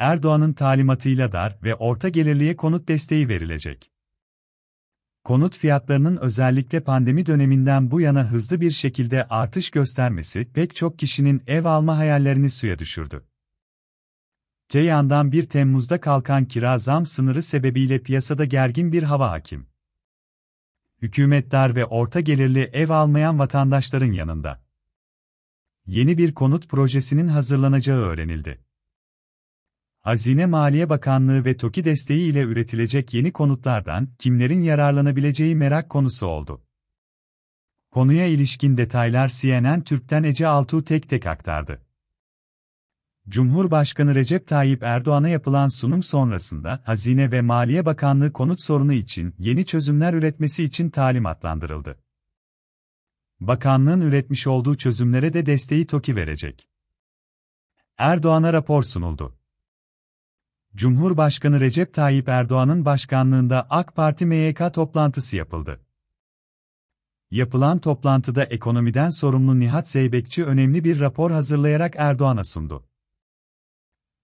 Erdoğan'ın talimatıyla dar ve orta gelirliye konut desteği verilecek. Konut fiyatlarının özellikle pandemi döneminden bu yana hızlı bir şekilde artış göstermesi pek çok kişinin ev alma hayallerini suya düşürdü. Te yandan 1 Temmuz'da kalkan kira zam sınırı sebebiyle piyasada gergin bir hava hakim. Hükümet dar ve orta gelirli ev almayan vatandaşların yanında. Yeni bir konut projesinin hazırlanacağı öğrenildi. Hazine Maliye Bakanlığı ve TOKİ desteği ile üretilecek yeni konutlardan kimlerin yararlanabileceği merak konusu oldu. Konuya ilişkin detaylar CNN Türk'ten Ece Altuğ tek tek aktardı. Cumhurbaşkanı Recep Tayyip Erdoğan'a yapılan sunum sonrasında Hazine ve Maliye Bakanlığı konut sorunu için yeni çözümler üretmesi için talimatlandırıldı. Bakanlığın üretmiş olduğu çözümlere de desteği TOKİ verecek. Erdoğan'a rapor sunuldu. Cumhurbaşkanı Recep Tayyip Erdoğan'ın başkanlığında AK Parti MYK toplantısı yapıldı. Yapılan toplantıda ekonomiden sorumlu Nihat Zeybekçi önemli bir rapor hazırlayarak Erdoğan'a sundu.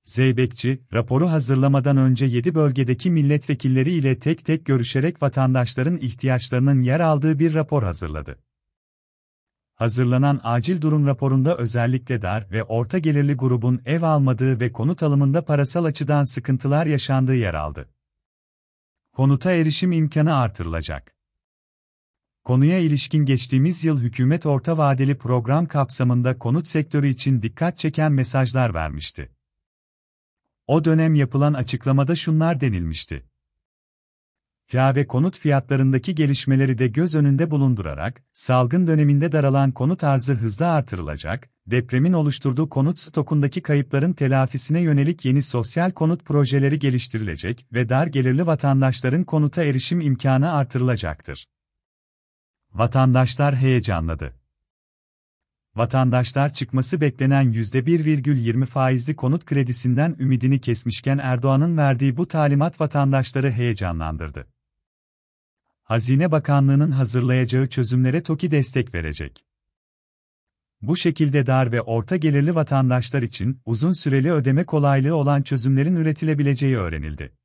Zeybekçi, raporu hazırlamadan önce 7 bölgedeki milletvekilleri ile tek tek görüşerek vatandaşların ihtiyaçlarının yer aldığı bir rapor hazırladı. Hazırlanan acil durum raporunda özellikle dar ve orta gelirli grubun ev almadığı ve konut alımında parasal açıdan sıkıntılar yaşandığı yer aldı. Konuta erişim imkanı artırılacak. Konuya ilişkin geçtiğimiz yıl hükümet orta vadeli program kapsamında konut sektörü için dikkat çeken mesajlar vermişti. O dönem yapılan açıklamada şunlar denilmişti kira ve konut fiyatlarındaki gelişmeleri de göz önünde bulundurarak, salgın döneminde daralan konut arzı hızla artırılacak, depremin oluşturduğu konut stokundaki kayıpların telafisine yönelik yeni sosyal konut projeleri geliştirilecek ve dar gelirli vatandaşların konuta erişim imkanı artırılacaktır. Vatandaşlar heyecanladı vatandaşlar çıkması beklenen %1,20 faizli konut kredisinden ümidini kesmişken Erdoğan'ın verdiği bu talimat vatandaşları heyecanlandırdı. Hazine Bakanlığı'nın hazırlayacağı çözümlere TOKİ destek verecek. Bu şekilde dar ve orta gelirli vatandaşlar için uzun süreli ödeme kolaylığı olan çözümlerin üretilebileceği öğrenildi.